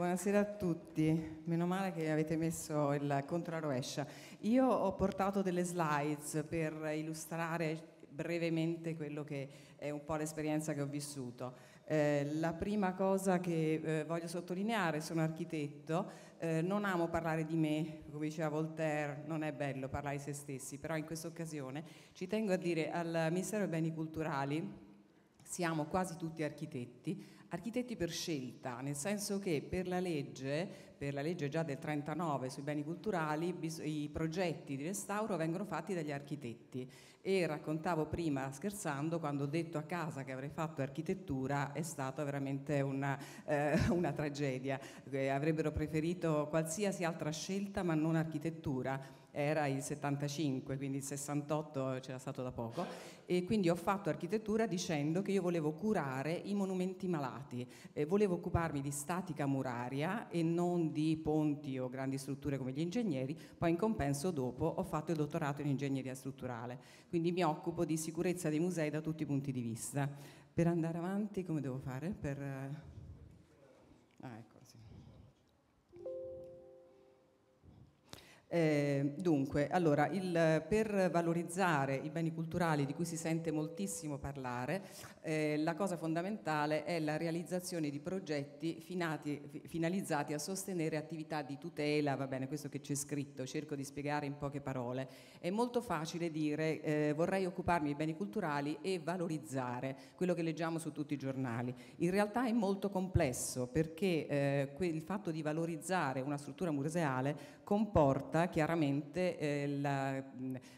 Buonasera a tutti, meno male che avete messo il contrarovescia. Io ho portato delle slides per illustrare brevemente quello che è un po' l'esperienza che ho vissuto. Eh, la prima cosa che eh, voglio sottolineare, sono architetto, eh, non amo parlare di me, come diceva Voltaire, non è bello parlare di se stessi, però in questa occasione ci tengo a dire al Ministero dei Beni Culturali, siamo quasi tutti architetti, architetti per scelta, nel senso che per la legge, per la legge già del 39 sui beni culturali, i progetti di restauro vengono fatti dagli architetti e raccontavo prima scherzando quando ho detto a casa che avrei fatto architettura è stata veramente una, eh, una tragedia, eh, avrebbero preferito qualsiasi altra scelta ma non architettura era il 75, quindi il 68 c'era stato da poco, e quindi ho fatto architettura dicendo che io volevo curare i monumenti malati, eh, volevo occuparmi di statica muraria e non di ponti o grandi strutture come gli ingegneri, poi in compenso dopo ho fatto il dottorato in ingegneria strutturale, quindi mi occupo di sicurezza dei musei da tutti i punti di vista. Per andare avanti come devo fare? Per... Eh, ah, ecco. Eh, dunque, allora, il, per valorizzare i beni culturali di cui si sente moltissimo parlare, eh, la cosa fondamentale è la realizzazione di progetti finati, finalizzati a sostenere attività di tutela, va bene, questo che c'è scritto, cerco di spiegare in poche parole. È molto facile dire eh, vorrei occuparmi dei beni culturali e valorizzare quello che leggiamo su tutti i giornali. In realtà è molto complesso perché il eh, fatto di valorizzare una struttura museale comporta stata chiaramente eh,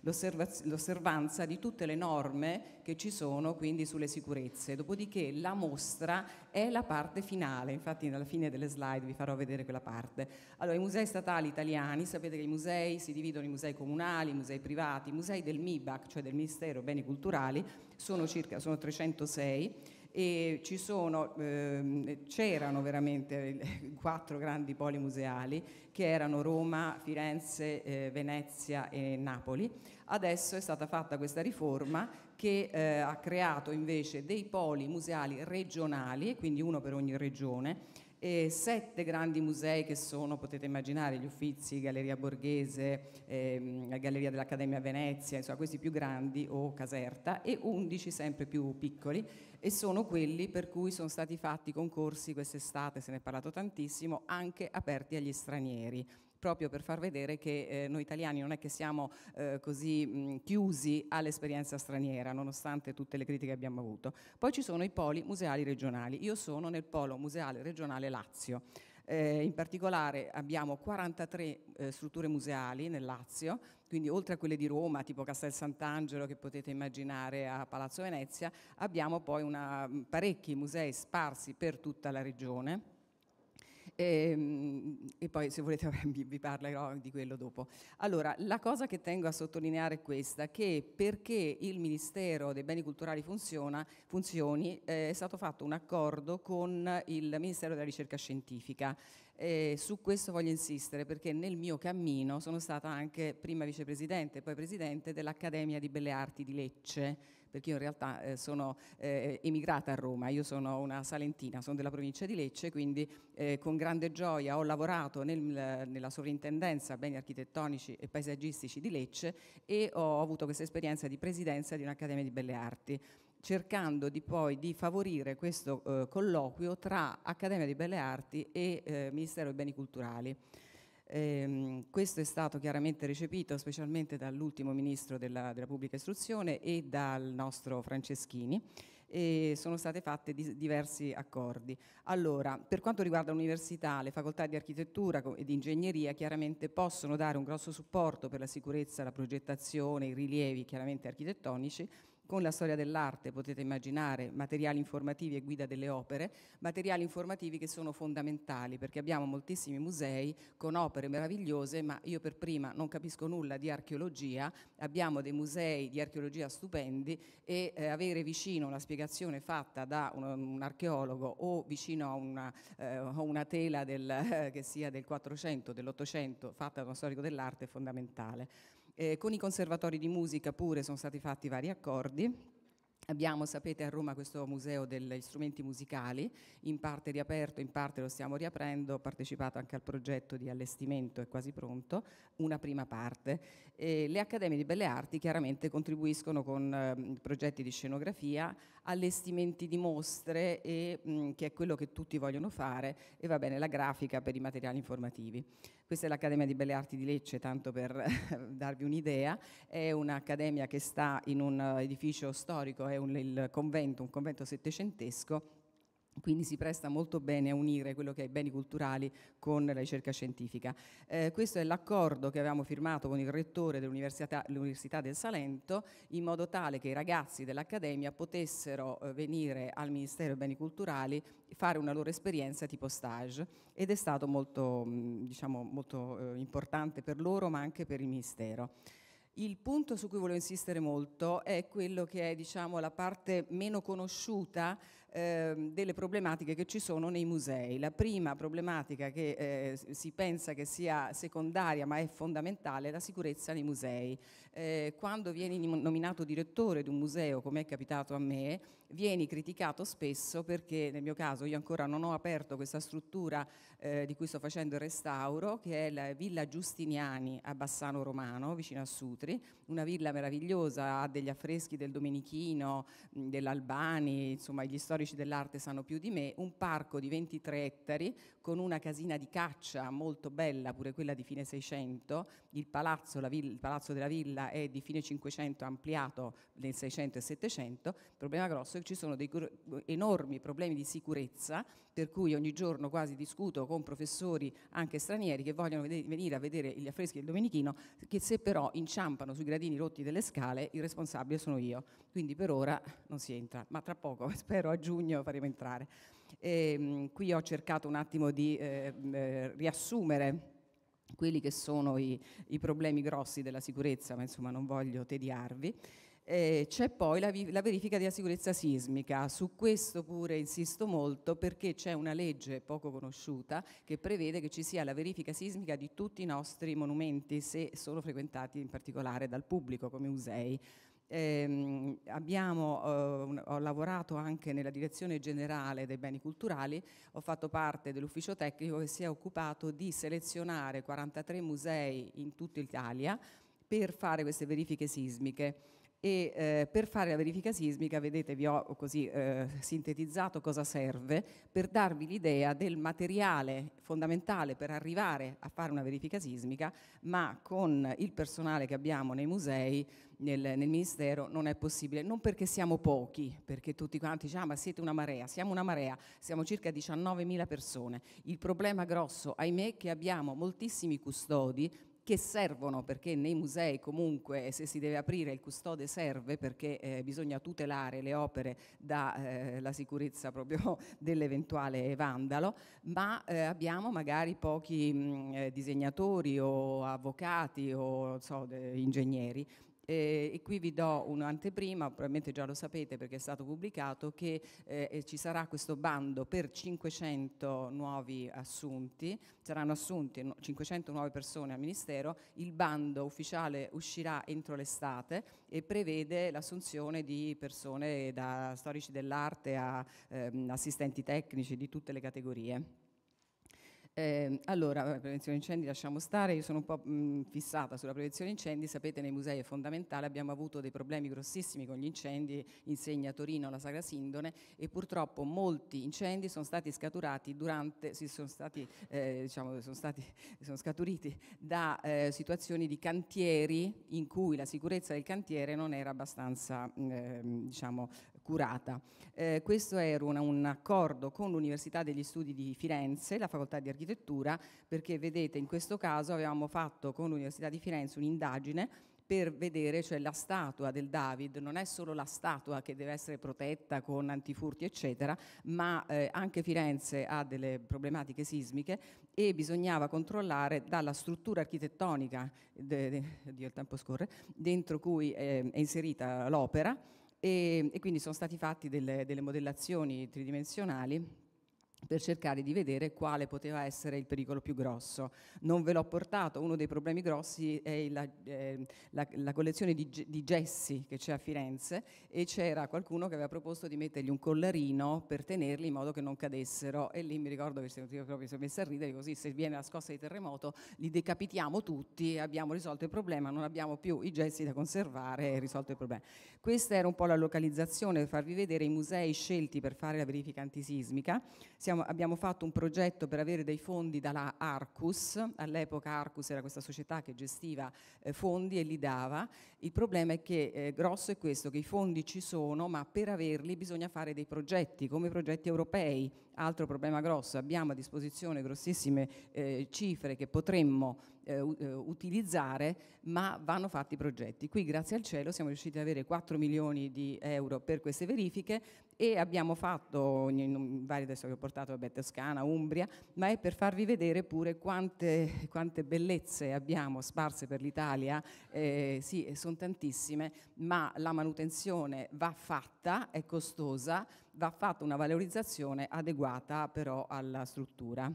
l'osservanza di tutte le norme che ci sono quindi sulle sicurezze. Dopodiché la mostra è la parte finale, infatti alla fine delle slide vi farò vedere quella parte. Allora, i musei statali italiani, sapete che i musei si dividono in musei comunali, musei privati, i musei del MIBAC, cioè del Ministero Beni Culturali, sono circa sono 306 e sono, ehm, c'erano veramente quattro grandi poli museali che erano Roma, Firenze, eh, Venezia e Napoli. Adesso è stata fatta questa riforma che eh, ha creato invece dei poli museali regionali, quindi uno per ogni regione, e sette grandi musei che sono, potete immaginare, gli Uffizi, Galleria Borghese, ehm, Galleria dell'Accademia Venezia, insomma questi più grandi o Caserta e undici sempre più piccoli e sono quelli per cui sono stati fatti concorsi quest'estate, se ne è parlato tantissimo, anche aperti agli stranieri proprio per far vedere che eh, noi italiani non è che siamo eh, così mh, chiusi all'esperienza straniera, nonostante tutte le critiche che abbiamo avuto. Poi ci sono i poli museali regionali. Io sono nel polo museale regionale Lazio. Eh, in particolare abbiamo 43 eh, strutture museali nel Lazio, quindi oltre a quelle di Roma, tipo Castel Sant'Angelo che potete immaginare a Palazzo Venezia, abbiamo poi una, parecchi musei sparsi per tutta la regione e, ehm, e, poi se volete vi, vi parlerò di quello dopo. Allora, la cosa che tengo a sottolineare è questa, che perché il Ministero dei Beni Culturali funziona, funzioni eh, è stato fatto un accordo con il Ministero della Ricerca Scientifica. Eh, su questo voglio insistere perché nel mio cammino sono stata anche prima vicepresidente e poi presidente dell'Accademia di Belle Arti di Lecce perché io in realtà eh, sono eh, emigrata a Roma, io sono una salentina, sono della provincia di Lecce, quindi eh, con grande gioia ho lavorato nel, nella sovrintendenza beni architettonici e paesaggistici di Lecce e ho avuto questa esperienza di presidenza di un'Accademia di Belle Arti cercando di poi di favorire questo eh, colloquio tra Accademia di Belle Arti e eh, Ministero dei Beni Culturali. Eh, questo è stato chiaramente recepito specialmente dall'ultimo ministro della, della pubblica istruzione e dal nostro Franceschini e sono state fatte di, diversi accordi. Allora, per quanto riguarda l'università, le facoltà di architettura e di ingegneria chiaramente possono dare un grosso supporto per la sicurezza, la progettazione, i rilievi chiaramente architettonici, con la storia dell'arte, potete immaginare, materiali informativi e guida delle opere, materiali informativi che sono fondamentali perché abbiamo moltissimi musei con opere meravigliose, ma io per prima non capisco nulla di archeologia, abbiamo dei musei di archeologia stupendi e eh, avere vicino una spiegazione fatta da un, un archeologo o vicino a una, eh, una tela del, eh, che sia del 400, dell'800, fatta da uno storico dell'arte è fondamentale. Eh, con i conservatori di musica pure sono stati fatti vari accordi. Abbiamo, sapete, a Roma questo museo degli strumenti musicali, in parte riaperto, in parte lo stiamo riaprendo, ho partecipato anche al progetto di allestimento, è quasi pronto, una prima parte. E le accademie di belle arti chiaramente contribuiscono con eh, progetti di scenografia, allestimenti di mostre, e, mh, che è quello che tutti vogliono fare, e va bene la grafica per i materiali informativi. Questa è l'Accademia di Belle Arti di Lecce, tanto per darvi un'idea, è un'accademia che sta in un eh, edificio storico, è un, il convento, un convento settecentesco quindi si presta molto bene a unire quello che è i beni culturali con la ricerca scientifica. Eh, questo è l'accordo che avevamo firmato con il rettore dell'Università del Salento in modo tale che i ragazzi dell'Accademia potessero eh, venire al Ministero dei Beni Culturali fare una loro esperienza tipo stage ed è stato molto, mm, diciamo, molto eh, importante per loro ma anche per il Ministero. Il punto su cui volevo insistere molto è quello che è diciamo, la parte meno conosciuta eh, delle problematiche che ci sono nei musei. La prima problematica che eh, si pensa che sia secondaria ma è fondamentale è la sicurezza nei musei. Eh, quando vieni nominato direttore di un museo, come è capitato a me, vieni criticato spesso perché nel mio caso io ancora non ho aperto questa struttura eh, di cui sto facendo il restauro, che è la Villa Giustiniani a Bassano Romano, vicino a Sutri, una villa meravigliosa, ha degli affreschi del Domenichino, dell'Albani, insomma gli storici storici dell'arte sanno più di me, un parco di 23 ettari con una casina di caccia molto bella, pure quella di fine 600, il palazzo, villa, il palazzo della villa è di fine 500 ampliato nel 600 e 700, il problema grosso è che ci sono dei enormi problemi di sicurezza per cui ogni giorno quasi discuto con professori anche stranieri che vogliono venire a vedere gli affreschi del Domenichino, che se però inciampano sui gradini rotti delle scale il responsabile sono io, quindi per ora non si entra, ma tra poco spero a giugno faremo entrare. E, ehm, qui ho cercato un attimo di eh, eh, riassumere quelli che sono i, i, problemi grossi della sicurezza, ma insomma non voglio tediarvi. Eh, c'è poi la, la, verifica della sicurezza sismica, su questo pure insisto molto perché c'è una legge poco conosciuta che prevede che ci sia la verifica sismica di tutti i nostri monumenti se sono frequentati in particolare dal pubblico come musei eh, abbiamo, eh, un, ho lavorato anche nella direzione generale dei beni culturali, ho fatto parte dell'ufficio tecnico che si è occupato di selezionare 43 musei in tutta Italia per fare queste verifiche sismiche e eh, per fare la verifica sismica, vedete, vi ho così eh, sintetizzato cosa serve per darvi l'idea del materiale fondamentale per arrivare a fare una verifica sismica, ma con il personale che abbiamo nei musei, nel, nel Ministero, non è possibile, non perché siamo pochi, perché tutti quanti diciamo ah, ma siete una marea, siamo una marea, siamo circa 19.000 persone. Il problema grosso, ahimè, è che abbiamo moltissimi custodi che servono perché nei musei comunque eh, se si deve aprire il custode serve perché eh, bisogna tutelare le opere dalla eh, sicurezza proprio dell'eventuale vandalo, ma eh, abbiamo magari pochi mh, mm, eh, disegnatori o avvocati o so, de, ingegneri eh, e qui vi do un'anteprima, probabilmente già lo sapete perché è stato pubblicato, che eh, ci sarà questo bando per 500 nuovi assunti, saranno assunti 500 nuove persone al Ministero, il bando ufficiale uscirà entro l'estate e prevede l'assunzione di persone da storici dell'arte a ehm, assistenti tecnici di tutte le categorie. Eh, allora, prevenzione incendi lasciamo stare, io sono un po' mh, mhmm, fissata sulla prevenzione incendi, sapete nei musei è fondamentale, abbiamo avuto dei problemi grossissimi con gli incendi, insegna Torino la Sagra Sindone e purtroppo molti incendi sono stati scaturati durante, sono stati, eh, diciamo, sono stati sono scaturiti da eh, situazioni di cantieri in cui la sicurezza del cantiere non era abbastanza mhmm, diciamo, curata. Eh, questo era una, un accordo con l'Università degli Studi di Firenze, la facoltà di architettura, perché vedete in questo caso avevamo fatto con l'Università di Firenze un'indagine per vedere, cioè la statua del David non è solo la statua che deve essere protetta con antifurti eccetera, ma eh, anche Firenze ha delle problematiche sismiche e bisognava controllare dalla struttura architettonica, de, de, oddio il tempo scorre, dentro cui eh, è inserita l'opera, e, e quindi sono stati fatti delle, delle modellazioni tridimensionali per cercare di vedere quale poteva essere il pericolo più grosso. Non ve l'ho portato, uno dei problemi grossi è la, eh, la, la collezione di, di, gessi che c'è a Firenze e c'era qualcuno che aveva proposto di mettergli un collarino per tenerli in modo che non cadessero e lì mi ricordo che si, io proprio si è messa a ridere così se viene la scossa di terremoto li decapitiamo tutti e abbiamo risolto il problema, non abbiamo più i gessi da conservare e risolto il problema. Questa era un po' la localizzazione per farvi vedere i musei scelti per fare la verifica antisismica. Siamo siamo, abbiamo fatto un progetto per avere dei fondi dalla Arcus, all'epoca Arcus era questa società che gestiva eh, fondi e li dava, il problema è che eh, grosso è questo, che i fondi ci sono ma per averli bisogna fare dei progetti come i progetti europei, altro problema grosso, abbiamo a disposizione grossissime eh, cifre che potremmo eh, eh, utilizzare, ma vanno fatti i progetti. Qui grazie al cielo siamo riusciti ad avere 4 milioni di euro per queste verifiche e abbiamo fatto, in vari adesso che ho portato, vabbè, Toscana, Umbria, ma è per farvi vedere pure quante, quante bellezze abbiamo sparse per l'Italia, eh, sì, sono tantissime, ma la manutenzione va fatta, è costosa, va fatta una valorizzazione adeguata però alla struttura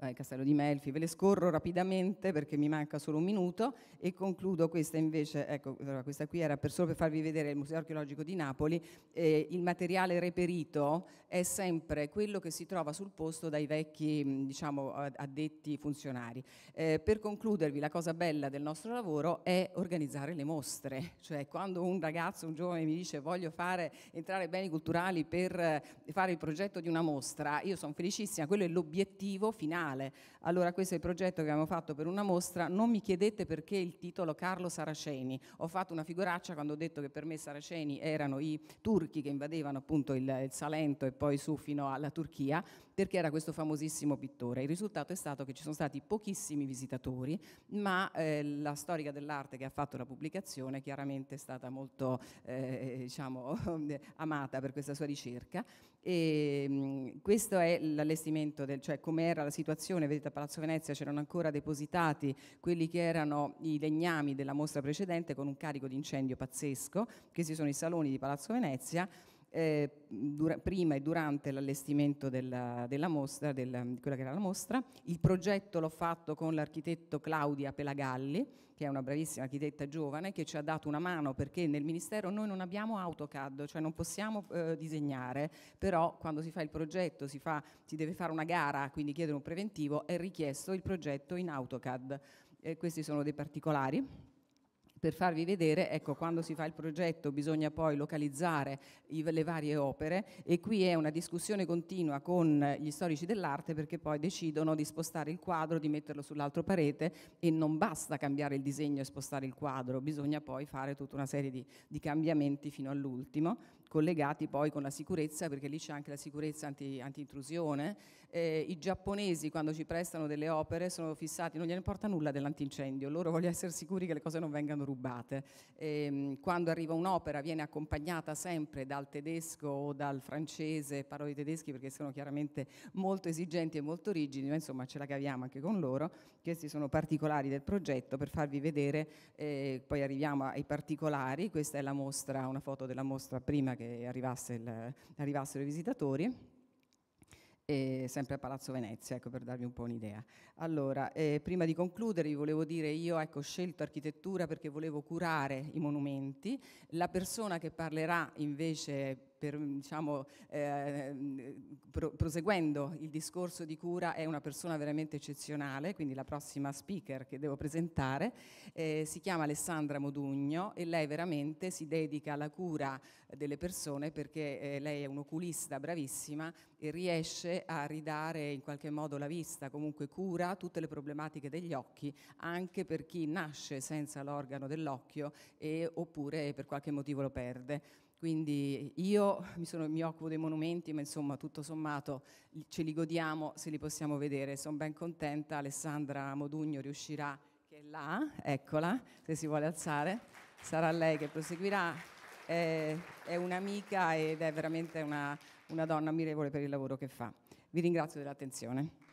eh, Castello di Melfi, ve le scorro rapidamente perché mi manca solo un minuto e concludo questa invece, ecco questa qui era per solo per farvi vedere il Museo Archeologico di Napoli, eh, il materiale reperito è sempre quello che si trova sul posto dai vecchi mm, diciamo, addetti funzionari. Eh, per concludervi la cosa bella del nostro lavoro è organizzare le mostre, cioè quando un ragazzo, un giovane mi dice voglio fare, entrare beni culturali per eh, fare il progetto di una mostra, io sono felicissima, quello è l'obiettivo finale banale. Allora questo è il progetto che abbiamo fatto per una mostra, non mi chiedete perché il titolo Carlo Saraceni, ho fatto una figuraccia quando ho detto che per me Saraceni erano i turchi che invadevano appunto il, il Salento e poi su fino alla Turchia, perché era questo famosissimo pittore. Il risultato è stato che ci sono stati pochissimi visitatori, ma eh, la storica dell'arte che ha fatto la pubblicazione chiaramente è stata molto eh, diciamo, amata per questa sua ricerca. E, ehm, mh, questo è l'allestimento, del, cioè com'era la situazione, vedete a Palazzo Venezia c'erano ancora depositati quelli che erano i legnami della mostra precedente con un carico di incendio pazzesco, che si sono i saloni di Palazzo Venezia eh, dura, prima e durante l'allestimento della, della mostra, della, di quella che era la mostra. Il progetto l'ho fatto con l'architetto Claudia Pelagalli, che è una bravissima architetta giovane, che ci ha dato una mano perché nel Ministero noi non abbiamo AutoCAD, cioè non possiamo eh, disegnare, però quando si fa il progetto si, fa, si deve fare una gara, quindi chiedere un preventivo, è richiesto il progetto in AutoCAD. Eh, questi sono dei particolari per farvi vedere, ecco, quando si fa il progetto bisogna poi localizzare i, le varie opere e qui è una discussione continua con gli storici dell'arte perché poi decidono di spostare il quadro, di metterlo sull'altro parete e non basta cambiare il disegno e spostare il quadro, bisogna poi fare tutta una serie di, di cambiamenti fino all'ultimo collegati poi con la sicurezza, perché lì c'è anche la sicurezza anti, antintrusione. Eh, I giapponesi quando ci prestano delle opere sono fissati, non gliene importa nulla dell'antincendio, loro vogliono essere sicuri che le cose non vengano rubate. Eh, quando arriva un'opera viene accompagnata sempre dal tedesco o dal francese, parlo di tedeschi perché sono chiaramente molto esigenti e molto rigidi, ma insomma ce la caviamo anche con loro, questi sono particolari del progetto per farvi vedere, eh, poi arriviamo ai particolari, questa è la mostra, una foto della mostra prima che che il, arrivassero i visitatori, e sempre a Palazzo Venezia, ecco, per darvi un po' un'idea. Allora, eh, prima di concludere vi volevo dire io ecco, ho scelto architettura perché volevo curare i monumenti, la persona che parlerà invece per, diciamo, eh, pro, proseguendo il discorso di cura è una persona veramente eccezionale, quindi la prossima speaker che devo presentare eh, si chiama Alessandra Modugno e lei veramente si dedica alla cura delle persone perché eh, lei è un'oculista bravissima e riesce a ridare in qualche modo la vista, comunque cura affronterà tutte le problematiche degli occhi anche per chi nasce senza l'organo dell'occhio e, oppure per qualche motivo lo perde. Quindi io mi, sono, mi, occupo dei monumenti, ma insomma tutto sommato ce li godiamo se li possiamo vedere. Sono ben contenta, Alessandra Modugno riuscirà, che è là, eccola, se si vuole alzare, sarà lei che proseguirà. È, è un'amica ed è veramente una, una donna ammirevole per il lavoro che fa. Vi ringrazio dell'attenzione.